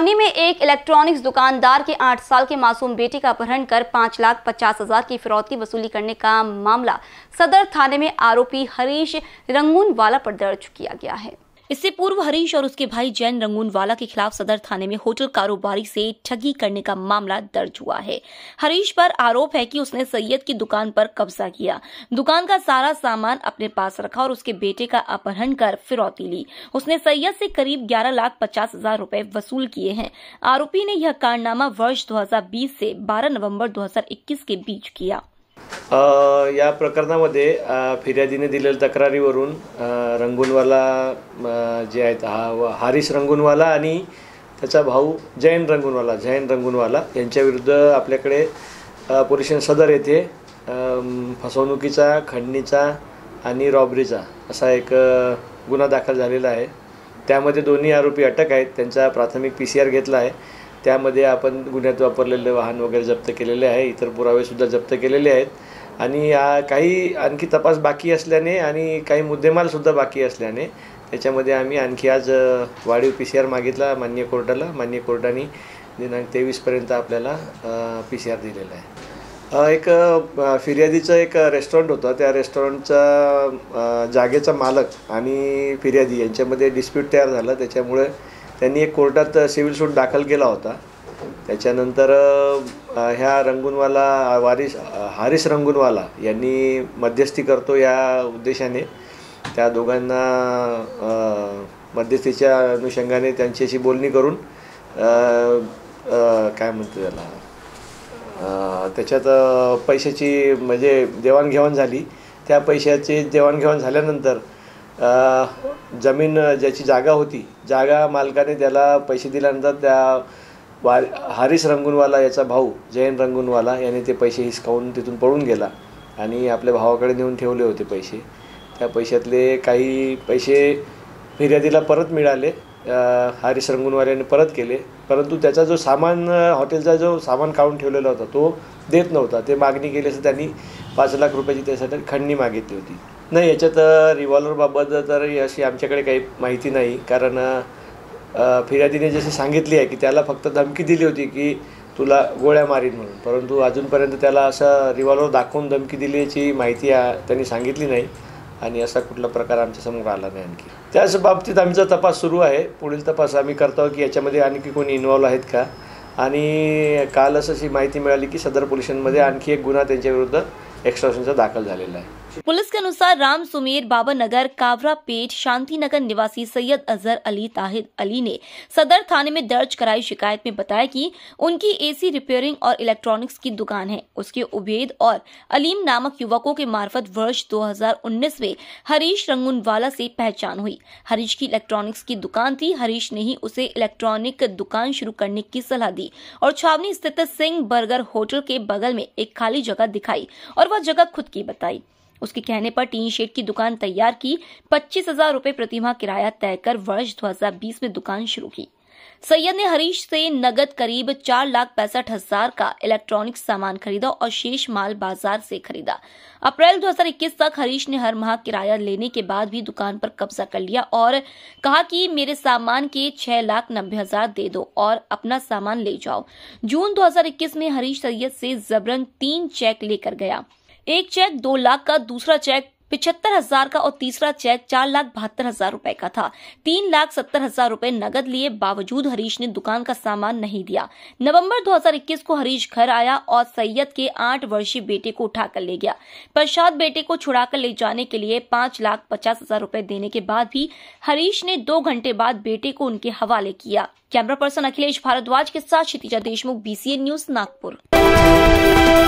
छावनी में एक इलेक्ट्रॉनिक्स दुकानदार के आठ साल के मासूम बेटे का अपहरण कर पाँच लाख पचास हजार की फिरौती वसूली करने का मामला सदर थाने में आरोपी हरीश वाला पर दर्ज किया गया है इससे पूर्व हरीश और उसके भाई जैन रंगूनवाला के खिलाफ सदर थाने में होटल कारोबारी से ठगी करने का मामला दर्ज हुआ है हरीश पर आरोप है कि उसने सैयद की दुकान पर कब्जा किया दुकान का सारा सामान अपने पास रखा और उसके बेटे का अपहरण कर फिरौती ली उसने सैयद से करीब ग्यारह लाख पचास हजार रूपए वसूल किए हैं आरोपी ने यह कारनामा वर्ष बीस से दो हजार इक्कीस के बीच किया या प्रकरणामध्ये फिर्यादीने दिलेल्या तक्रारीवरून रंगूनवाला जे आहेत हा हारिस रंगूनवाला आणि त्याचा भाऊ जैन रंगूनवाला जैन रंगूनवाला यांच्याविरुद्ध आपल्याकडे पोलिशन सदर येथे फसवणुकीचा खंडणीचा आणि रॉबरीचा असा एक गुन्हा दाखल झालेला आहे त्यामध्ये दोन्ही आरोपी अटक आहेत त्यांचा प्राथमिक पी सी आर घेतला आहे त्यामध्ये आपण गुन्ह्यात वापरलेलं वाहन वगैरे जप्त केलेले आहे इतर पुरावेसुद्धा जप्त केलेले आहेत आणि काही आणखी तपास बाकी असल्याने आणि काही मुद्देमालसुद्धा बाकी असल्याने त्याच्यामध्ये आम्ही आणखी आज वाढीव पी सी आर मागितला मान्य कोर्टाला मान्य कोर्टाने दिनांक तेवीसपर्यंत आपल्याला पी सी आर दिलेला आहे एक फिर्यादीचं एक रेस्टॉरंट होतं त्या रेस्टॉरंटचा जागेचा मालक आणि फिर्यादी यांच्यामध्ये डिस्प्यूट तयार झाला त्याच्यामुळे त्यांनी एक कोर्टात सिव्हिल सूट दाखल केला होता त्याच्यानंतर ह्या रंगूनवाला वारिस हारिस रंगूनवाला यांनी मध्यस्थी करतो या उद्देशाने त्या दोघांना मध्यस्थीच्या अनुषंगाने त्यांच्याशी बोलणी करून काय म्हणतो त्याला त्याच्यात पैशाची म्हणजे देवाणघेवाण झाली त्या पैशाची देवाणघेवाण झाल्यानंतर जमीन ज्याची जागा होती जागा मालकाने त्याला पैसे दिल्यानंतर त्या वार हरीश रंगूनवाला याचा भाऊ जैन रंगूनवाला याने ते पैसे हिसकावून तिथून पळून गेला आणि आपल्या भावाकडे नेऊन ठेवले होते पैसे त्या पैशातले काही पैसे फिर्यादीला परत मिळाले हरीश रंगूनवाल्याने परत केले परंतु त्याचा जो सामान हॉटेलचा जो सामान काढून ठेवलेला होता तो देत नव्हता ते मागणी केली असं त्यांनी पाच लाख रुपयाची त्यासाठी खंडणी मागितली होती नाही याच्यात रिव्हॉल्वरबाबत तर अशी आमच्याकडे काही माहिती नाही कारण फिर्यादीने जशी सांगितली आहे की त्याला फक्त धमकी दिली होती की तुला गोळ्या मारीन म्हणून परंतु अजूनपर्यंत त्याला असं रिव्हॉल्वर दाखवून धमकी दिल्याची माहिती त्यांनी सांगितली नाही आणि असा कुठला प्रकार आमच्यासमोर आला नाही आणखी त्याच बाबतीत आमचा तपास सुरू आहे पुढील तपास आम्ही करतो की याच्यामध्ये आणखी कोणी इन्व्हॉल्व आहेत का आणि कालच अशी माहिती मिळाली की सदर पोलिसांमध्ये आणखी एक गुन्हा त्यांच्याविरुद्ध एक्स्ट्रॉशनचा दाखल झालेला आहे पुलिस के अनुसार राम सुमेर बाबा नगर कावरा पेट शांति नगर निवासी सैयद अजहर अली ताहिद अली ने सदर थाने में दर्ज कराई शिकायत में बताया कि उनकी एसी रिपेयरिंग और इलेक्ट्रॉनिक्स की दुकान है उसके उबेद और अलीम नामक युवकों के मार्फत वर्ष 2019 में हरीश वाला से पहचान हुई हरीश की इलेक्ट्रॉनिक्स की दुकान थी हरीश ने ही उसे इलेक्ट्रॉनिक दुकान शुरू करने की सलाह दी और छावनी स्थित सिंह बर्गर होटल के बगल में एक खाली जगह दिखाई और वह जगह खुद की बताई उसके कहने पर टीन शेड की दुकान तैयार की पच्चीस हजार रूपए प्रतिमा किराया तय कर वर्ष 2020 में दुकान शुरू की सैयद ने हरीश से नगद करीब चार लाख पैंसठ हजार का इलेक्ट्रॉनिक सामान खरीदा और शेष माल बाजार से खरीदा अप्रैल 2021 तक हरीश ने हर माह किराया लेने के बाद भी दुकान पर कब्जा कर लिया और कहा कि मेरे सामान के छह लाख नब्बे हजार दे दो और अपना सामान ले जाओ जून 2021 में हरीश सैयद से जबरन तीन चेक लेकर गया एक चेक दो लाख का दूसरा चेक पिछहत्तर हजार का और तीसरा चेक चार लाख बहत्तर हजार रूपए का था तीन लाख सत्तर हजार रूपए नगद लिए बावजूद हरीश ने दुकान का सामान नहीं दिया नवंबर 2021 को हरीश घर आया और सैयद के आठ वर्षीय बेटे को उठाकर ले गया पश्चात बेटे को छुड़ाकर ले जाने के लिए पांच लाख पचास हजार रूपए देने के बाद भी हरीश ने दो घंटे बाद बेटे को उनके हवाले किया कैमरा पर्सन अखिलेश भारद्वाज के साथ क्षितिजा देशमुख बीसीए न्यूज नागपुर